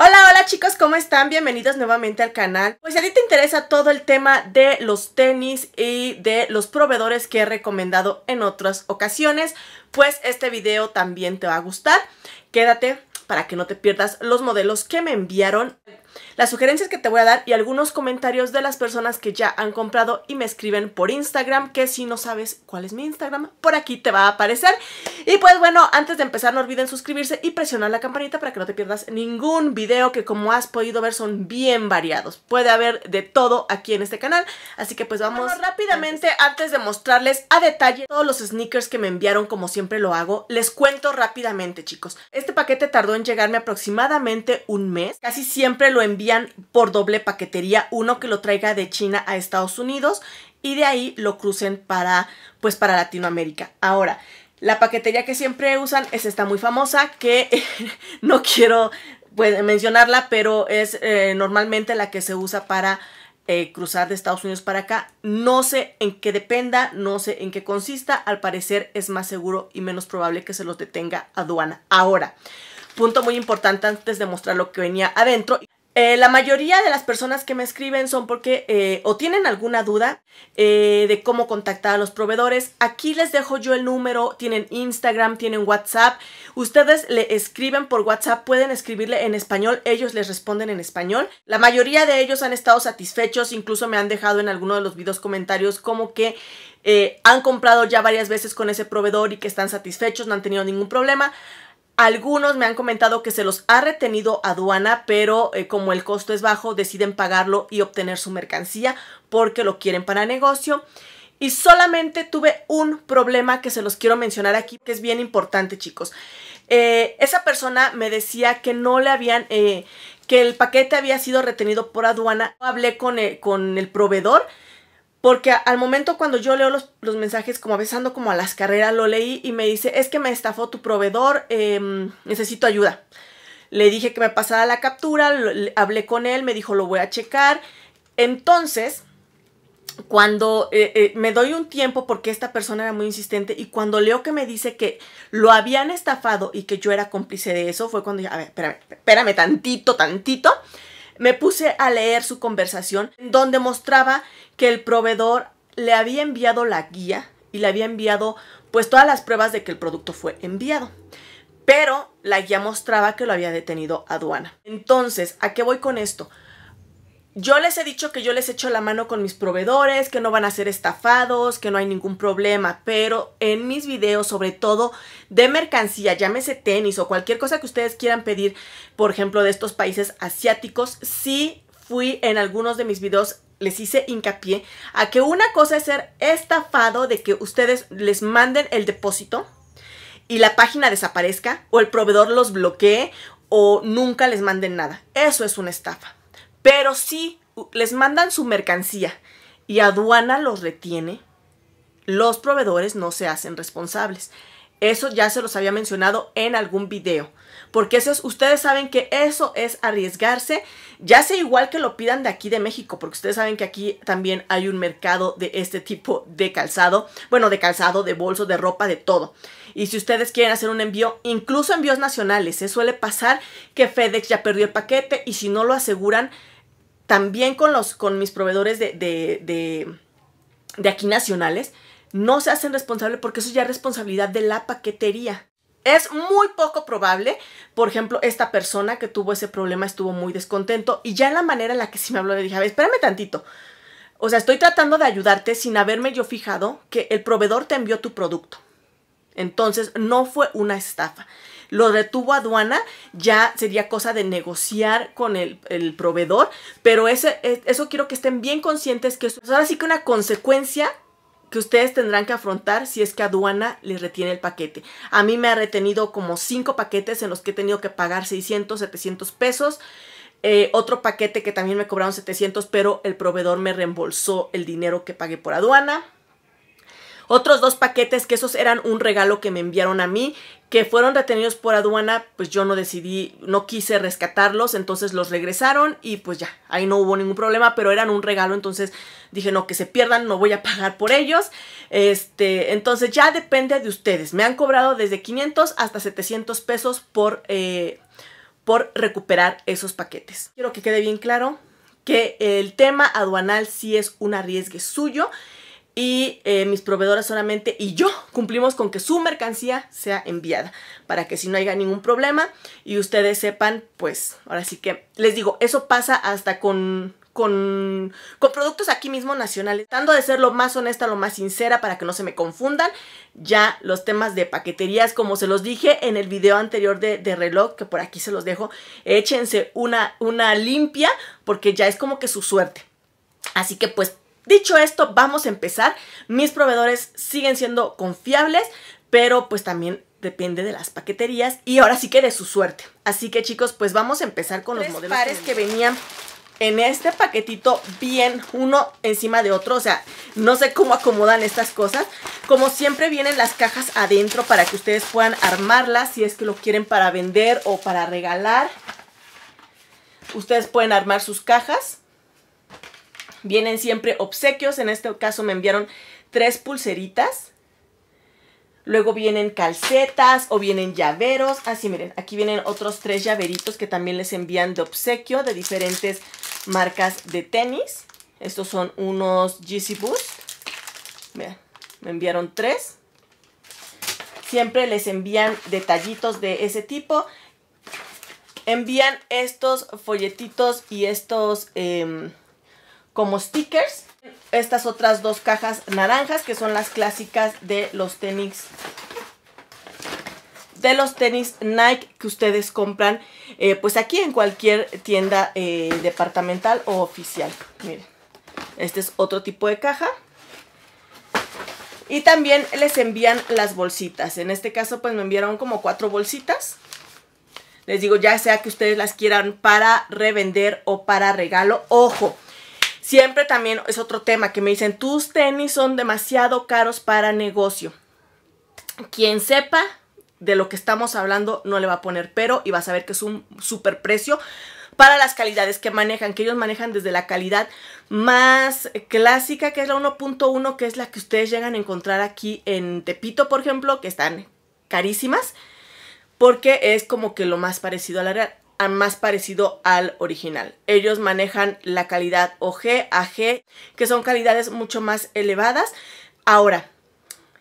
Hola, hola chicos, ¿cómo están? Bienvenidos nuevamente al canal. Pues si a ti te interesa todo el tema de los tenis y de los proveedores que he recomendado en otras ocasiones, pues este video también te va a gustar. Quédate para que no te pierdas los modelos que me enviaron las sugerencias que te voy a dar y algunos comentarios de las personas que ya han comprado y me escriben por Instagram, que si no sabes cuál es mi Instagram, por aquí te va a aparecer. Y pues bueno, antes de empezar no olviden suscribirse y presionar la campanita para que no te pierdas ningún video que como has podido ver son bien variados. Puede haber de todo aquí en este canal, así que pues vamos rápidamente antes de mostrarles a detalle todos los sneakers que me enviaron como siempre lo hago, les cuento rápidamente chicos. Este paquete tardó en llegarme aproximadamente un mes, casi siempre lo envío por doble paquetería uno que lo traiga de China a Estados Unidos y de ahí lo crucen para pues para Latinoamérica. Ahora, la paquetería que siempre usan es esta muy famosa que no quiero pues, mencionarla, pero es eh, normalmente la que se usa para eh, cruzar de Estados Unidos para acá. No sé en qué dependa, no sé en qué consista. Al parecer es más seguro y menos probable que se los detenga aduana. Ahora, punto muy importante antes de mostrar lo que venía adentro. Eh, la mayoría de las personas que me escriben son porque eh, o tienen alguna duda eh, de cómo contactar a los proveedores. Aquí les dejo yo el número, tienen Instagram, tienen WhatsApp. Ustedes le escriben por WhatsApp, pueden escribirle en español, ellos les responden en español. La mayoría de ellos han estado satisfechos, incluso me han dejado en alguno de los videos comentarios como que han comprado ya varias veces con ese proveedor y que están satisfechos, no han tenido ningún problema. Algunos me han comentado que se los ha retenido aduana, pero eh, como el costo es bajo, deciden pagarlo y obtener su mercancía porque lo quieren para negocio. Y solamente tuve un problema que se los quiero mencionar aquí, que es bien importante, chicos. Eh, esa persona me decía que no le habían, eh, que el paquete había sido retenido por aduana. Hablé con con el proveedor porque al momento cuando yo leo los, mensajes, como a veces ando como a las carreras, lo leí y me dice, es que me estafó tu proveedor, em, necesito ayuda. Le dije que me pasara la captura, hablé con él, me dijo, lo voy a checar. Entonces, cuando eh, eh, me doy un tiempo porque esta persona era muy insistente y cuando leo que me dice que lo habían estafado y que yo era cómplice de eso, fue cuando dije, a ver, espérame, espérame tantito, tantito me puse a leer su conversación donde mostraba que el proveedor le había enviado la guía y le había enviado pues todas las pruebas de que el producto fue enviado. Pero la guía mostraba que lo había detenido aduana. Entonces, ¿a qué voy con esto? Yo les he dicho que yo les echo la mano con mis proveedores, que no van a ser estafados, que no hay ningún problema, pero en mis videos, sobre todo de mercancía, llámese tenis o cualquier cosa que ustedes quieran pedir, por ejemplo, de estos países asiáticos, sí fui en algunos de mis videos les hice hincapié a que una cosa es ser estafado de que ustedes les manden el depósito y la página desaparezca o el proveedor los bloquee o nunca les manden nada. Eso es una estafa. Pero si les mandan su mercancía y aduana los retiene, los proveedores no se hacen responsables. Eso ya se los había mencionado en algún video porque eso ustedes saben que eso es arriesgarse, ya sea igual que lo pidan de aquí de México, porque ustedes saben que aquí también hay un mercado de este tipo de calzado, bueno, de calzado, de bolsos, de ropa, de todo. Y si ustedes quieren hacer un envío, incluso envíos nacionales, se ¿eh? suele pasar que FedEx ya perdió el paquete y si no lo aseguran, también con, los, con mis proveedores de, de, de, de aquí nacionales, no se hacen responsable porque eso ya es responsabilidad de la paquetería. Es muy poco probable, por ejemplo, esta persona que tuvo ese problema estuvo muy descontento y ya en la manera en la que sí me habló le dije, a ver, espérame tantito. O sea, estoy tratando de ayudarte sin haberme yo fijado que el proveedor te envió tu producto. Entonces, no fue una estafa. Lo detuvo aduana, ya sería cosa de negociar con el, proveedor, pero eso quiero que estén bien conscientes que eso, ahora sí que una consecuencia que ustedes tendrán que afrontar si es que aduana les retiene el paquete. A mí me ha retenido como cinco paquetes en los que he tenido que pagar 600, 700 pesos. Eh, otro paquete que también me cobraron 700, pero el proveedor me reembolsó el dinero que pagué por aduana. Otros dos paquetes que esos eran un regalo que me enviaron a mí que fueron retenidos por aduana, pues yo no decidí, no quise rescatarlos, entonces los regresaron y pues ya, ahí no hubo ningún problema, pero eran un regalo, entonces dije, no, que se pierdan, no voy a pagar por ellos. Este, entonces ya depende de ustedes. Me han cobrado desde 500 hasta 700 pesos por, eh, por recuperar esos paquetes. Quiero que quede bien claro que el tema aduanal sí es un arriesgue suyo y eh, mis proveedoras solamente y yo cumplimos con que su mercancía sea enviada para que si no haya ningún problema y ustedes sepan, pues ahora sí que les digo, eso pasa hasta con... Con, productos aquí mismo nacionales. tanto de ser lo más honesta, lo más sincera para que no se me confundan. Ya los temas de paqueterías, como se los dije en el video anterior de, de reloj, que por aquí se los dejo, échense una, una limpia porque ya es como que su suerte. Así que pues Dicho esto, vamos a empezar. Mis proveedores siguen siendo confiables, pero pues también depende de las paqueterías y ahora sí que de su suerte. Así que chicos, pues vamos a empezar con los modelos que venían en este paquetito bien uno encima de otro. O sea, no sé cómo acomodan estas cosas. Como siempre vienen las cajas adentro para que ustedes puedan armarlas si es que lo quieren para vender o para regalar. Ustedes pueden armar sus cajas. Vienen siempre obsequios, en este caso me enviaron tres pulseritas. Luego vienen calcetas o vienen llaveros. Así ah, miren, aquí vienen otros tres llaveritos que también les envían de obsequio de diferentes marcas de tenis. Estos son unos GC Boost. Vean, me enviaron tres. Siempre les envían detallitos de ese tipo. Envían estos folletitos y estos... Em, como stickers. Estas otras dos cajas naranjas que son las clásicas de los tenis de los tenis Nike que ustedes compran eh, pues aquí en cualquier tienda eh, departamental o oficial. Miren, este es otro tipo de caja. Y también les envían las bolsitas. En este caso pues me enviaron como cuatro bolsitas. Les digo, ya sea que ustedes las quieran para revender o para regalo. ¡Ojo! Siempre también es otro tema que me dicen, tus tenis son demasiado caros para negocio. Quien sepa de lo que estamos hablando no le va a poner pero y va a saber que es un super precio para las calidades que manejan, que ellos manejan desde la calidad más clásica, que es la 1.1, que es la que ustedes llegan a encontrar aquí en Tepito, por ejemplo, que están carísimas, porque es como que lo más parecido a la real más parecido al original. Ellos manejan la calidad OG, AG, que son calidades mucho más elevadas. Ahora,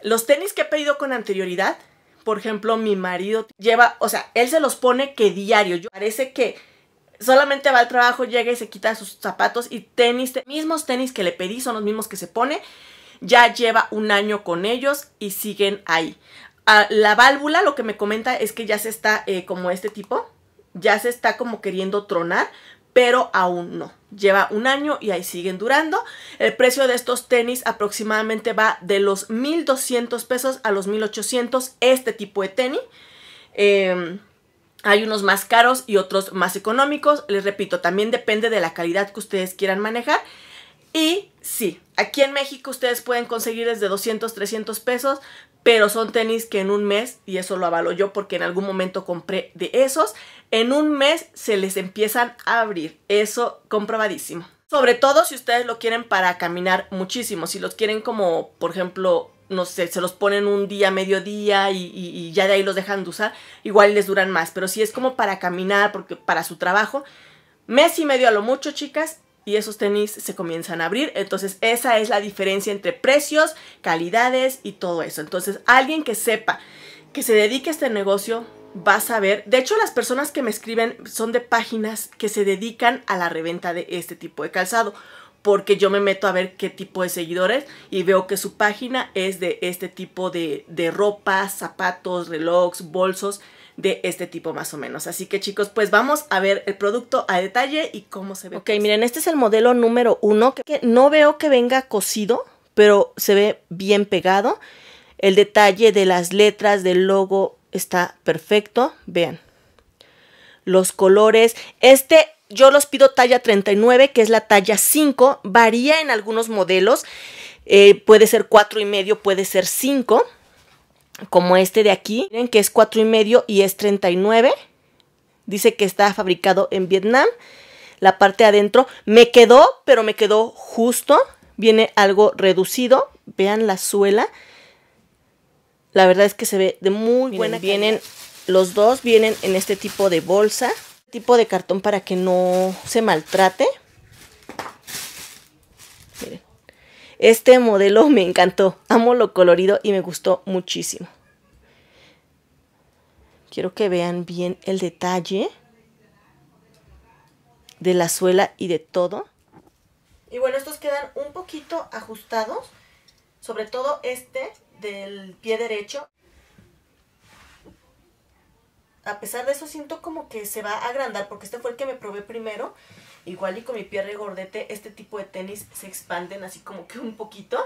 los tenis que he pedido con anterioridad, por ejemplo, mi marido lleva, o sea, él se los pone que diario. parece que solamente va al trabajo, llega y se quita sus zapatos y tenis, mismos tenis que le pedí son los mismos que se pone. Ya lleva un año con ellos y siguen ahí. Ah, la válvula, lo que me comenta es que ya se está eh, como este tipo ya se está como queriendo tronar, pero aún no. Lleva un año y ahí siguen durando. El precio de estos tenis aproximadamente va de los 1.200 pesos a los 1.800 este tipo de tenis. Em, hay unos más caros y otros más económicos. Les repito, también depende de la calidad que ustedes quieran manejar. Y sí, aquí en México ustedes pueden conseguir desde 200, 300 pesos, pero son tenis que en un mes, y eso lo avalo yo porque en algún momento compré de esos, en un mes se les empiezan a abrir. Eso comprobadísimo. Sobre todo si ustedes lo quieren para caminar muchísimo, si los quieren como, por ejemplo, no sé, se los ponen un día, mediodía y, y, ya de ahí los dejan de usar, igual les duran más. Pero si es como para caminar, porque para su trabajo, mes y medio a lo mucho, chicas, y esos tenis se comienzan a abrir. Entonces esa es la diferencia entre precios, calidades y todo eso. Entonces alguien que sepa, que se dedique a este negocio, va a saber. De hecho, las personas que me escriben son de páginas que se dedican a la reventa de este tipo de calzado. Porque yo me meto a ver qué tipo de seguidores y veo que su página es de este tipo de, de ropas, zapatos, relojes, bolsos de este tipo más o menos. Así que chicos, pues vamos a ver el producto a detalle y cómo se ve. Ok, miren, este es el modelo número uno, que no veo que venga cosido, pero se ve bien pegado. El detalle de las letras, del logo, está perfecto. Vean. Los colores. Este yo los pido talla 39, que es la talla 5. Varía en algunos modelos. Eh, puede ser 4 y medio, puede ser 5 como este de aquí. Miren que es 4,5 y es 39. Dice que está fabricado en Vietnam. La parte de adentro me quedó, pero me quedó justo. Viene algo reducido. Vean la suela. La verdad es que se ve de muy buena calidad. Vienen los dos, vienen en este tipo de bolsa. Tipo de cartón para que no se maltrate. Este modelo me encantó. Amo lo colorido y me gustó muchísimo. Quiero que vean bien el detalle de la suela y de todo. Y bueno, estos quedan un poquito ajustados, sobre todo este del pie derecho a pesar de eso siento como que se va a agrandar porque este fue el que me probé primero. Igual y con mi pie gordete este tipo de tenis se expanden así como que un poquito.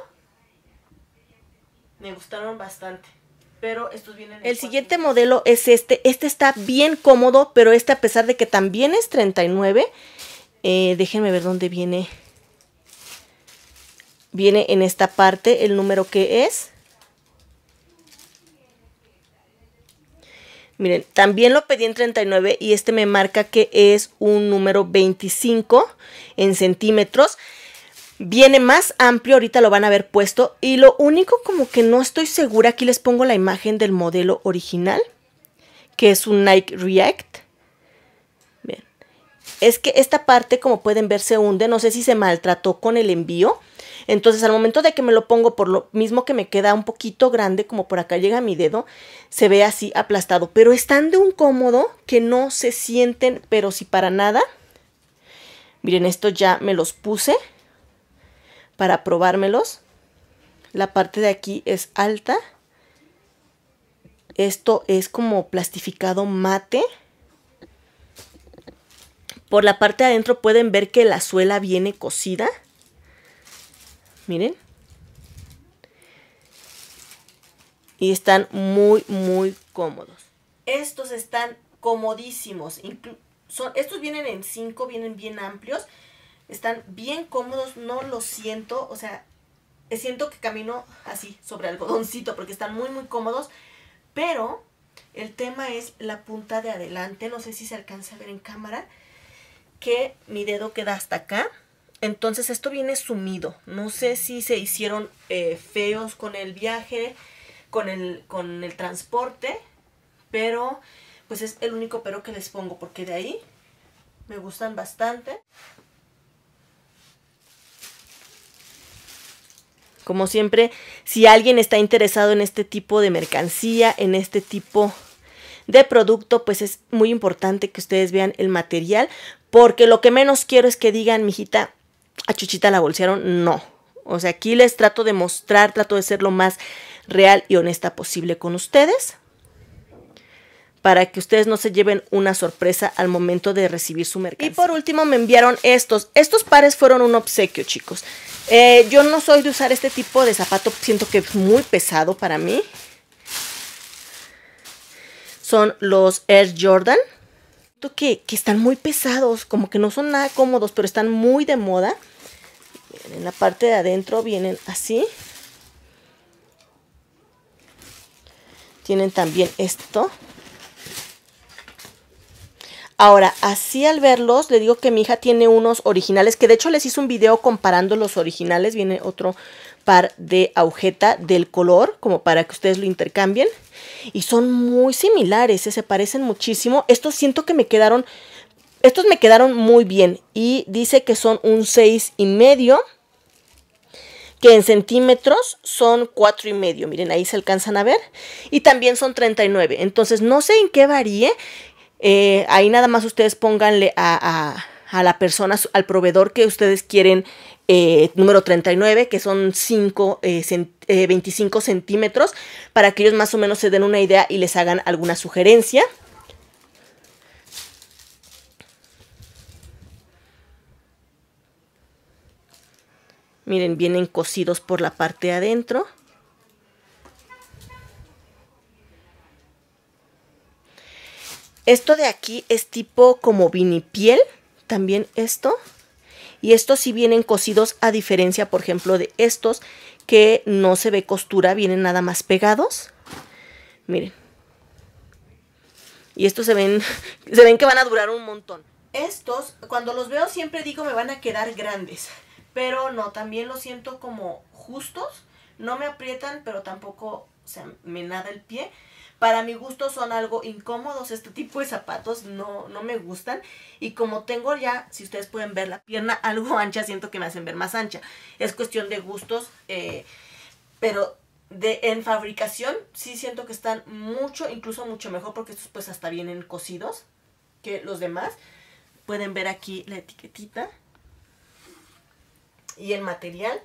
Me gustaron bastante. Pero estos vienen... El, siguiente modelo es este. Este está bien cómodo, pero este a pesar de que también es 39. Eh, déjenme ver dónde viene. Viene en esta parte el número que es. Miren, también lo pedí en 39 y este me marca que es un número 25 en centímetros. Viene más amplio, ahorita lo van a haber puesto. Y lo único como que no estoy segura, aquí les pongo la imagen del modelo original, que es un Nike React es que esta parte, como pueden ver, se hunde. No sé si se maltrató con el envío. Entonces, al momento de que me lo pongo, por lo mismo que me queda un poquito grande, como por acá llega mi dedo, se ve así aplastado. Pero están de un cómodo que no se sienten, pero si para nada. Miren, esto ya me los puse para probármelos. La parte de aquí es alta. Esto es como plastificado mate. Por la parte de adentro pueden ver que la suela viene cosida. Miren. Y están muy, muy cómodos. Estos están comodísimos. son, estos vienen en 5, vienen bien amplios. Están bien cómodos, no lo siento. O sea, siento que camino así, sobre algodoncito, porque están muy, muy cómodos. Pero el tema es la punta de adelante. No sé si se alcanza a ver en cámara que mi dedo queda hasta acá. Entonces esto viene sumido. No sé si se hicieron eh, feos con el viaje, con el, con el transporte, pero pues es el único pero que les pongo porque de ahí me gustan bastante. Como siempre, si alguien está interesado en este tipo de mercancía, en este tipo de producto, pues es muy importante que ustedes vean el material porque lo que menos quiero es que digan, mijita, a Chuchita la bolsearon. No. O sea, aquí les trato de mostrar, trato de ser lo más real y honesta posible con ustedes. Para que ustedes no se lleven una sorpresa al momento de recibir su mercancía. Y por último me enviaron estos. Estos pares fueron un obsequio, chicos. Eh, yo no soy de usar este tipo de zapato. Siento que es muy pesado para mí. Son los Air Jordan que, que están muy pesados, como que no son nada cómodos, pero están muy de moda. en la parte de adentro vienen así. Tienen también esto. Ahora, así al verlos, le digo que mi hija tiene unos originales, que de hecho les hice un video comparando los originales, viene otro par de agujeta del color, como para que ustedes lo intercambien. Y son muy similares, eh, se parecen muchísimo. Estos siento que me quedaron, estos me quedaron muy bien. Y dice que son un 6 y medio, que en centímetros son 4 y medio. Miren, ahí se alcanzan a ver. Y también son 39. Entonces, no sé en qué varíe. Eh, ahí nada más ustedes pónganle a a la persona, al proveedor que ustedes quieren, eh, número 39, que son 5, 25 eh, eh, centímetros, para que ellos más o menos se den una idea y les hagan alguna sugerencia. Miren, vienen cosidos por la parte de adentro. Esto de aquí es tipo como vinipiel también esto. Y estos sí vienen cosidos a diferencia, por ejemplo, de estos que no se ve costura, vienen nada más pegados. Miren. Y estos se ven, se ven que van a durar un montón. Estos, cuando los veo siempre digo me van a quedar grandes. Pero no, también los siento como justos. No me aprietan, pero tampoco se me nada el pie. Para mi gusto son algo incómodos este tipo de zapatos, no, me gustan. Y como tengo ya, si ustedes pueden ver la pierna algo ancha, siento que me hacen ver más ancha. Es cuestión de gustos, eh, pero de, en fabricación sí siento que están mucho, incluso mucho mejor, porque estos pues hasta vienen cosidos que los demás. Pueden ver aquí la etiquetita y el material.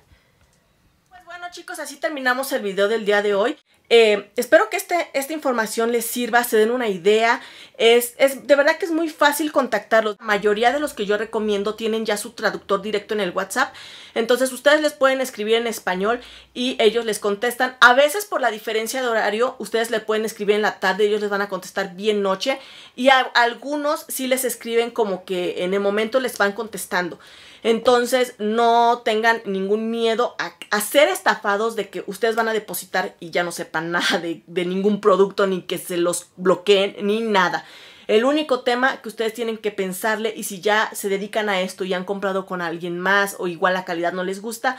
Pues bueno chicos, así terminamos el video del día de hoy. Eh, espero que este, esta información les sirva, se den una idea. Es, de verdad que es muy fácil contactarlos. La mayoría de los que yo recomiendo tienen ya su traductor directo en el WhatsApp. Entonces ustedes les pueden escribir en español y ellos les contestan. A veces por la diferencia de horario, ustedes le pueden escribir en la tarde, ellos les van a contestar bien noche. Y algunos sí les escriben como que en el momento les van contestando. Entonces no tengan ningún miedo a, a ser estafados de que ustedes van a depositar y ya no sepan nada de, de ningún producto, ni que se los bloqueen, ni nada. El único tema que ustedes tienen que pensarle y si ya se dedican a esto y han comprado con alguien más o igual la calidad no les gusta,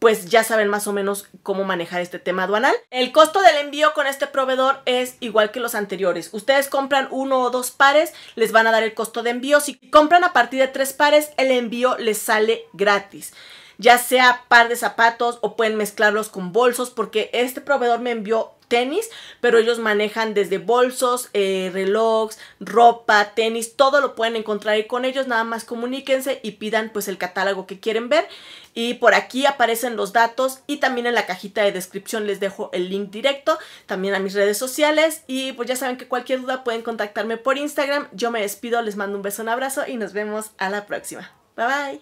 pues ya saben más o menos cómo manejar este tema aduanal. El costo del envío con este proveedor es igual que los anteriores. Ustedes compran uno o dos pares, les van a dar el costo de envío. Si compran a partir de tres pares, el envío les sale gratis ya sea par de zapatos o pueden mezclarlos con bolsos porque este proveedor me envió tenis, pero ellos manejan desde bolsos, eh, relojes, ropa, tenis, todo lo pueden encontrar ahí con ellos, nada más comuníquense y pidan pues el catálogo que quieren ver y por aquí aparecen los datos y también en la cajita de descripción les dejo el link directo, también a mis redes sociales y pues ya saben que cualquier duda pueden contactarme por Instagram, yo me despido, les mando un beso, un abrazo y nos vemos a la próxima. Bye bye.